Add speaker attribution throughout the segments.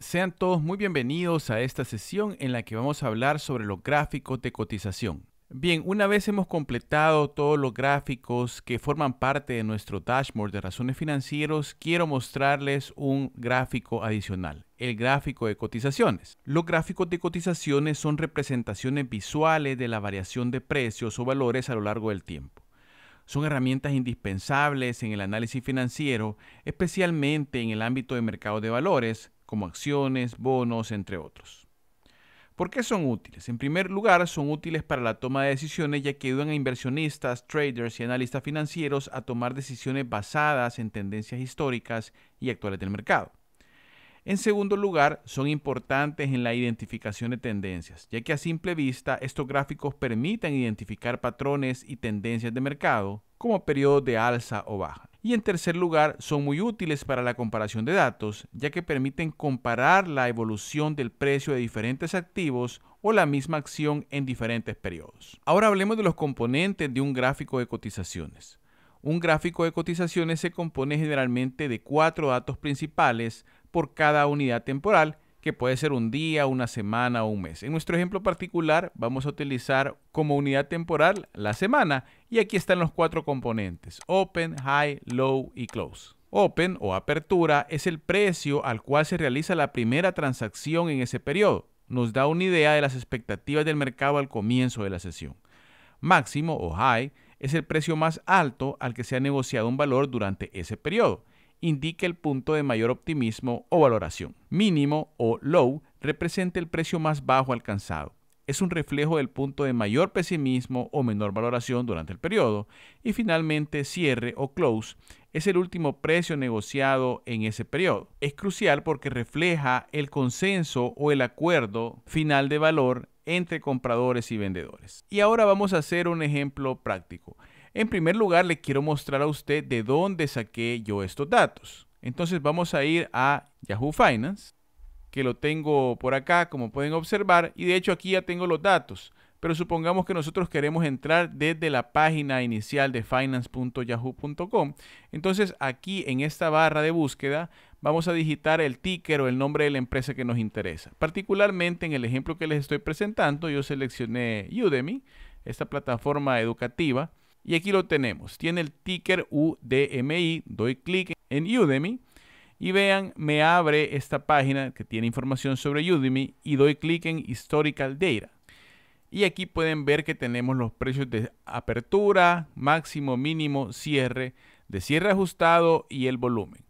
Speaker 1: Sean todos muy bienvenidos a esta sesión en la que vamos a hablar sobre los gráficos de cotización. Bien, una vez hemos completado todos los gráficos que forman parte de nuestro dashboard de razones financieros, quiero mostrarles un gráfico adicional, el gráfico de cotizaciones. Los gráficos de cotizaciones son representaciones visuales de la variación de precios o valores a lo largo del tiempo son herramientas indispensables en el análisis financiero, especialmente en el ámbito de mercado de valores, como acciones, bonos, entre otros. ¿Por qué son útiles? En primer lugar, son útiles para la toma de decisiones ya que ayudan a inversionistas, traders y analistas financieros a tomar decisiones basadas en tendencias históricas y actuales del mercado. En segundo lugar, son importantes en la identificación de tendencias, ya que a simple vista estos gráficos permiten identificar patrones y tendencias de mercado como periodos de alza o baja. Y en tercer lugar, son muy útiles para la comparación de datos, ya que permiten comparar la evolución del precio de diferentes activos o la misma acción en diferentes periodos. Ahora hablemos de los componentes de un gráfico de cotizaciones. Un gráfico de cotizaciones se compone generalmente de cuatro datos principales por cada unidad temporal que puede ser un día, una semana o un mes. En nuestro ejemplo particular vamos a utilizar como unidad temporal la semana y aquí están los cuatro componentes, open, high, low y close. Open o apertura es el precio al cual se realiza la primera transacción en ese periodo. Nos da una idea de las expectativas del mercado al comienzo de la sesión. Máximo o high es el precio más alto al que se ha negociado un valor durante ese periodo indica el punto de mayor optimismo o valoración. Mínimo o low representa el precio más bajo alcanzado. Es un reflejo del punto de mayor pesimismo o menor valoración durante el periodo. Y finalmente, cierre o close es el último precio negociado en ese periodo. Es crucial porque refleja el consenso o el acuerdo final de valor entre compradores y vendedores. Y ahora vamos a hacer un ejemplo práctico. En primer lugar, le quiero mostrar a usted de dónde saqué yo estos datos. Entonces vamos a ir a Yahoo Finance, que lo tengo por acá, como pueden observar, y de hecho aquí ya tengo los datos. Pero supongamos que nosotros queremos entrar desde la página inicial de finance.yahoo.com. Entonces aquí en esta barra de búsqueda vamos a digitar el ticker o el nombre de la empresa que nos interesa. Particularmente en el ejemplo que les estoy presentando, yo seleccioné Udemy, esta plataforma educativa y aquí lo tenemos. Tiene el ticker UDMI. Doy clic en Udemy. Y vean, me abre esta página que tiene información sobre Udemy y doy clic en Historical Data. Y aquí pueden ver que tenemos los precios de apertura, máximo, mínimo, cierre, de cierre ajustado y el volumen.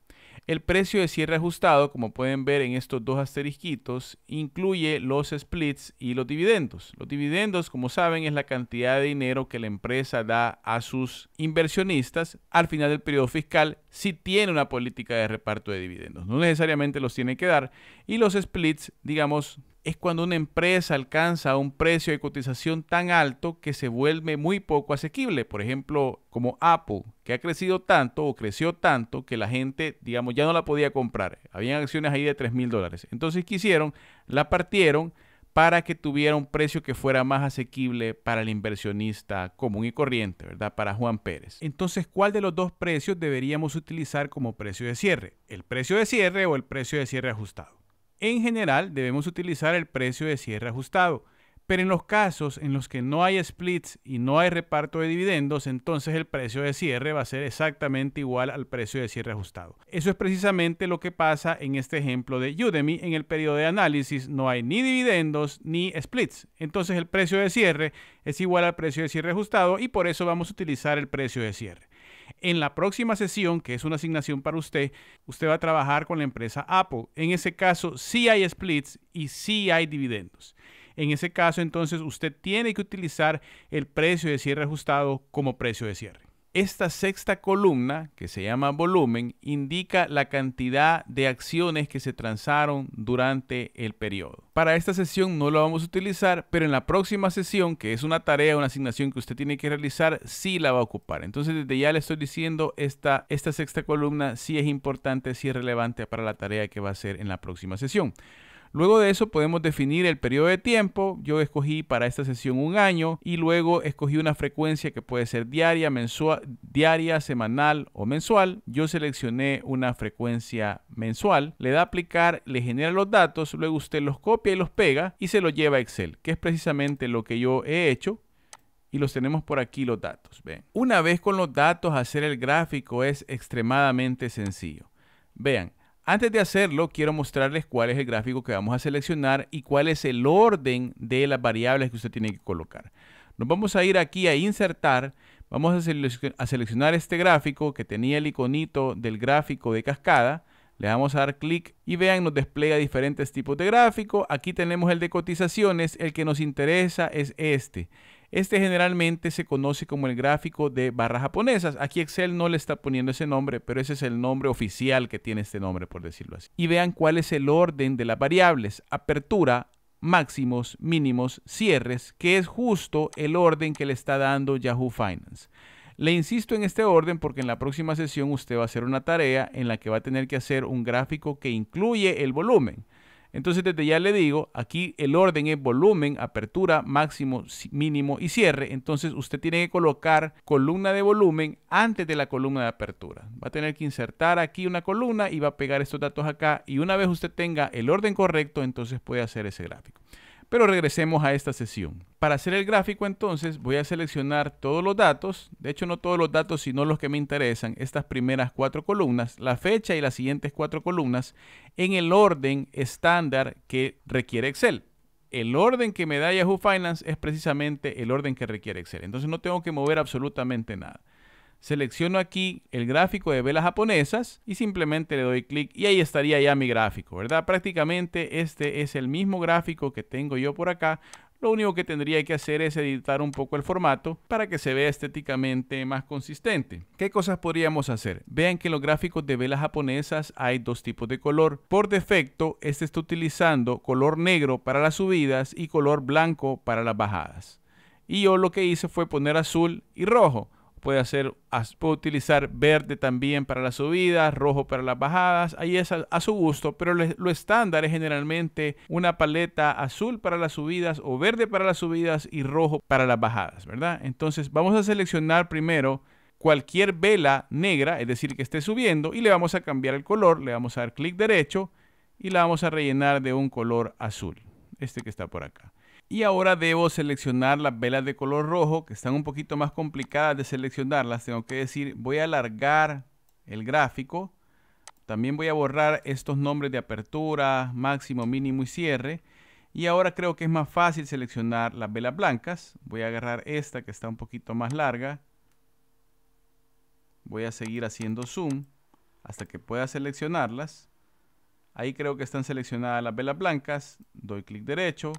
Speaker 1: El precio de cierre ajustado, como pueden ver en estos dos asterisquitos, incluye los splits y los dividendos. Los dividendos, como saben, es la cantidad de dinero que la empresa da a sus inversionistas al final del periodo fiscal si tiene una política de reparto de dividendos. No necesariamente los tiene que dar. Y los splits, digamos, es cuando una empresa alcanza un precio de cotización tan alto que se vuelve muy poco asequible. Por ejemplo, como Apple, que ha crecido tanto o creció tanto que la gente, digamos, ya no la podía comprar. Habían acciones ahí de 3 mil dólares. Entonces, ¿qué hicieron? La partieron para que tuviera un precio que fuera más asequible para el inversionista común y corriente, ¿verdad? Para Juan Pérez. Entonces, ¿cuál de los dos precios deberíamos utilizar como precio de cierre? ¿El precio de cierre o el precio de cierre ajustado? En general, debemos utilizar el precio de cierre ajustado, pero en los casos en los que no hay splits y no hay reparto de dividendos, entonces el precio de cierre va a ser exactamente igual al precio de cierre ajustado. Eso es precisamente lo que pasa en este ejemplo de Udemy. En el periodo de análisis no hay ni dividendos ni splits. Entonces el precio de cierre es igual al precio de cierre ajustado y por eso vamos a utilizar el precio de cierre. En la próxima sesión, que es una asignación para usted, usted va a trabajar con la empresa Apple. En ese caso, sí hay splits y sí hay dividendos. En ese caso, entonces, usted tiene que utilizar el precio de cierre ajustado como precio de cierre. Esta sexta columna, que se llama volumen, indica la cantidad de acciones que se transaron durante el periodo. Para esta sesión no lo vamos a utilizar, pero en la próxima sesión, que es una tarea, una asignación que usted tiene que realizar, sí la va a ocupar. Entonces desde ya le estoy diciendo, esta, esta sexta columna sí es importante, sí es relevante para la tarea que va a hacer en la próxima sesión. Luego de eso podemos definir el periodo de tiempo. Yo escogí para esta sesión un año y luego escogí una frecuencia que puede ser diaria, mensual, diaria, semanal o mensual. Yo seleccioné una frecuencia mensual, le da a aplicar, le genera los datos, luego usted los copia y los pega y se los lleva a Excel, que es precisamente lo que yo he hecho y los tenemos por aquí los datos. Ven. Una vez con los datos, hacer el gráfico es extremadamente sencillo. Vean, antes de hacerlo, quiero mostrarles cuál es el gráfico que vamos a seleccionar y cuál es el orden de las variables que usted tiene que colocar. Nos vamos a ir aquí a insertar, vamos a, seleccionar este gráfico que tenía el iconito del gráfico de cascada, le vamos a dar clic y vean, nos despliega diferentes tipos de gráfico. Aquí tenemos el de cotizaciones. El que nos interesa es este. Este generalmente se conoce como el gráfico de barras japonesas. Aquí Excel no le está poniendo ese nombre, pero ese es el nombre oficial que tiene este nombre, por decirlo así. Y vean cuál es el orden de las variables. Apertura, máximos, mínimos, cierres, que es justo el orden que le está dando Yahoo Finance. Le insisto en este orden porque en la próxima sesión usted va a hacer una tarea en la que va a tener que hacer un gráfico que incluye el volumen. Entonces desde ya le digo, aquí el orden es volumen, apertura, máximo, mínimo y cierre. Entonces usted tiene que colocar columna de volumen antes de la columna de apertura. Va a tener que insertar aquí una columna y va a pegar estos datos acá. Y una vez usted tenga el orden correcto, entonces puede hacer ese gráfico. Pero regresemos a esta sesión. Para hacer el gráfico entonces voy a seleccionar todos los datos, de hecho no todos los datos sino los que me interesan, estas primeras cuatro columnas, la fecha y las siguientes cuatro columnas en el orden estándar que requiere Excel el orden que me da Yahoo Finance es precisamente el orden que requiere Excel. Entonces no tengo que mover absolutamente nada. Selecciono aquí el gráfico de velas japonesas y simplemente le doy clic y ahí estaría ya mi gráfico, ¿verdad? Prácticamente este es el mismo gráfico que tengo yo por acá. Lo único que tendría que hacer es editar un poco el formato para que se vea estéticamente más consistente. ¿Qué cosas podríamos hacer? Vean que en los gráficos de velas japonesas hay dos tipos de color. Por defecto, este está utilizando color negro para las subidas y color blanco para las bajadas. Y yo lo que hice fue poner azul y rojo puede hacer, utilizar verde también para las subidas, rojo para las bajadas, ahí es a, su gusto, pero lo estándar es generalmente una paleta azul para las subidas o verde para las subidas y rojo para las bajadas, ¿verdad? Entonces vamos a seleccionar primero cualquier vela negra, es decir, que esté subiendo, y le vamos a cambiar el color, le vamos a dar clic derecho y la vamos a rellenar de un color azul, este que está por acá. Y ahora debo seleccionar las velas de color rojo, que están un poquito más complicadas de seleccionarlas. Tengo que decir, voy a alargar el gráfico. También voy a borrar estos nombres de apertura, máximo, mínimo y cierre. Y ahora creo que es más fácil seleccionar las velas blancas. Voy a agarrar esta que está un poquito más larga. Voy a seguir haciendo zoom hasta que pueda seleccionarlas. Ahí creo que están seleccionadas las velas blancas. Doy clic derecho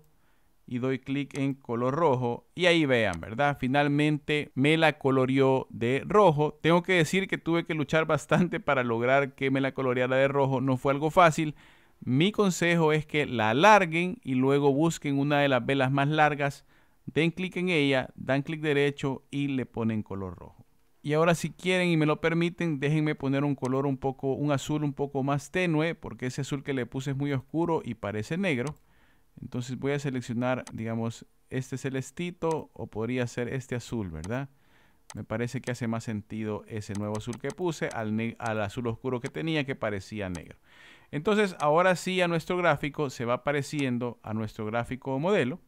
Speaker 1: y doy clic en color rojo y ahí vean, ¿verdad? Finalmente me la coloreó de rojo. Tengo que decir que tuve que luchar bastante para lograr que me la coloreara de rojo. No fue algo fácil. Mi consejo es que la alarguen y luego busquen una de las velas más largas, den clic en ella, dan clic derecho y le ponen color rojo. Y ahora si quieren y me lo permiten, déjenme poner un color un poco, un azul un poco más tenue, porque ese azul que le puse es muy oscuro y parece negro. Entonces voy a seleccionar, digamos, este celestito o podría ser este azul, ¿verdad? Me parece que hace más sentido ese nuevo azul que puse al, azul oscuro que tenía que parecía negro. Entonces ahora sí a nuestro gráfico se va pareciendo a nuestro gráfico modelo.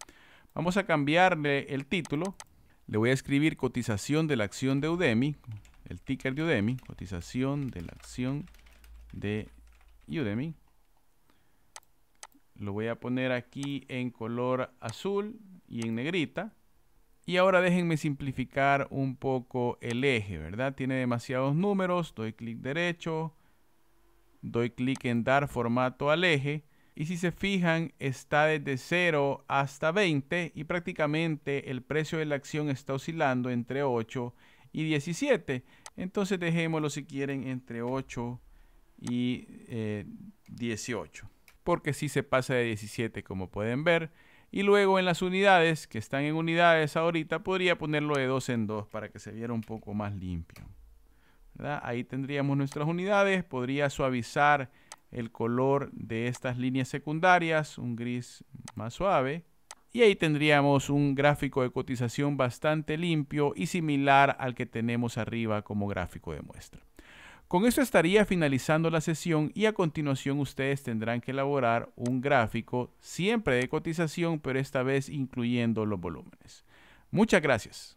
Speaker 1: Vamos a cambiarle el título. Le voy a escribir cotización de la acción de Udemy, el ticker de Udemy, cotización de la acción de Udemy. Lo voy a poner aquí en color azul y en negrita. Y ahora déjenme simplificar un poco el eje, ¿verdad? Tiene demasiados números, doy clic derecho, doy clic en dar formato al eje. Y si se fijan, está desde 0 hasta 20 y prácticamente el precio de la acción está oscilando entre 8 y 17. Entonces dejémoslo si quieren entre 8 y 18. Eh, porque si sí se pasa de 17 como pueden ver. Y luego en las unidades, que están en unidades ahorita, podría ponerlo de 2 en 2 para que se viera un poco más limpio. Ahí tendríamos nuestras unidades, podría suavizar el color de estas líneas secundarias, un gris más suave. Y ahí tendríamos un gráfico de cotización bastante limpio y similar al que tenemos arriba como gráfico de muestra. Con esto estaría finalizando la sesión y a continuación ustedes tendrán que elaborar un gráfico siempre de cotización, pero esta vez incluyendo los volúmenes. Muchas gracias.